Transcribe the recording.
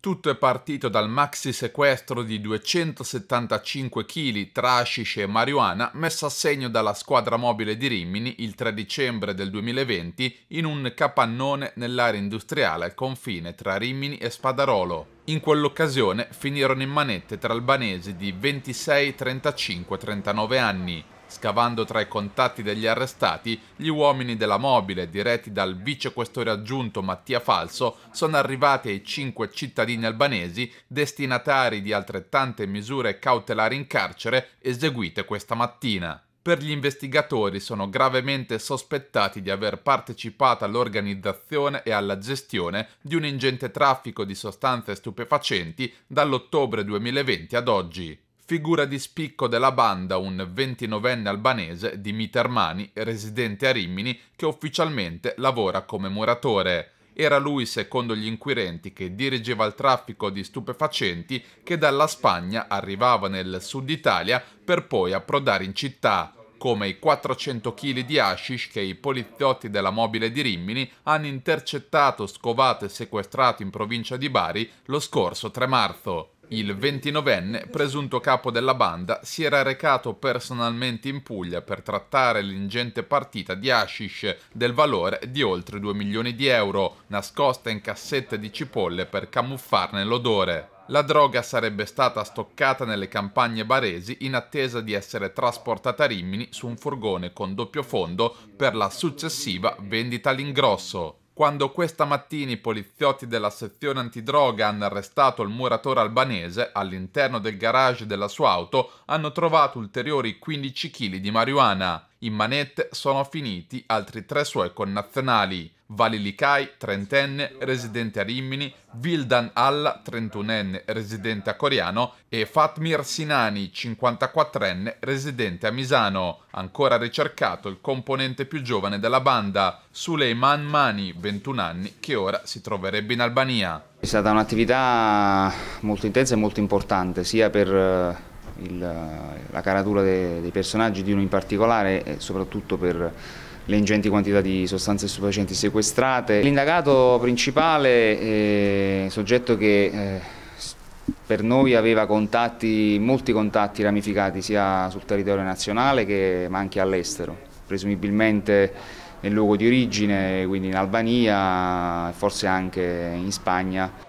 Tutto è partito dal maxi sequestro di 275 kg tra hashish e marijuana messo a segno dalla squadra mobile di Rimini il 3 dicembre del 2020 in un capannone nell'area industriale al confine tra Rimini e Spadarolo. In quell'occasione finirono in manette tra albanesi di 26, 35 39 anni. Scavando tra i contatti degli arrestati, gli uomini della mobile, diretti dal vicequestore aggiunto Mattia Falso, sono arrivati ai cinque cittadini albanesi destinatari di altrettante misure cautelari in carcere eseguite questa mattina. Per gli investigatori sono gravemente sospettati di aver partecipato all'organizzazione e alla gestione di un ingente traffico di sostanze stupefacenti dall'ottobre 2020 ad oggi figura di spicco della banda un 29enne albanese di Mitermani, residente a Rimini, che ufficialmente lavora come muratore. Era lui, secondo gli inquirenti, che dirigeva il traffico di stupefacenti che dalla Spagna arrivava nel sud Italia per poi approdare in città come i 400 kg di hashish che i poliziotti della mobile di Rimini hanno intercettato, scovato e sequestrato in provincia di Bari lo scorso 3 marzo. Il 29enne, presunto capo della banda, si era recato personalmente in Puglia per trattare l'ingente partita di hashish del valore di oltre 2 milioni di euro, nascosta in cassette di cipolle per camuffarne l'odore. La droga sarebbe stata stoccata nelle campagne baresi in attesa di essere trasportata a Rimini su un furgone con doppio fondo per la successiva vendita all'ingrosso quando questa mattina i poliziotti della sezione antidroga hanno arrestato il muratore albanese, all'interno del garage della sua auto hanno trovato ulteriori 15 kg di marijuana. In manette sono finiti altri tre suoi connazionali. Valilikai, trentenne, residente a Rimini, Vildan Alla, trentunenne, residente a Coriano, e Fatmir Sinani, 54enne, residente a Misano. Ancora ricercato il componente più giovane della banda, Suleiman Mani, 21 anni, che ora si troverebbe in Albania. È stata un'attività molto intensa e molto importante, sia per eh, il, la caratura dei, dei personaggi di uno in particolare e soprattutto per le ingenti quantità di sostanze stupefacenti sequestrate. L'indagato principale, è eh, soggetto che eh, per noi aveva contatti, molti contatti ramificati sia sul territorio nazionale che, ma anche all'estero, presumibilmente nel luogo di origine, quindi in Albania e forse anche in Spagna.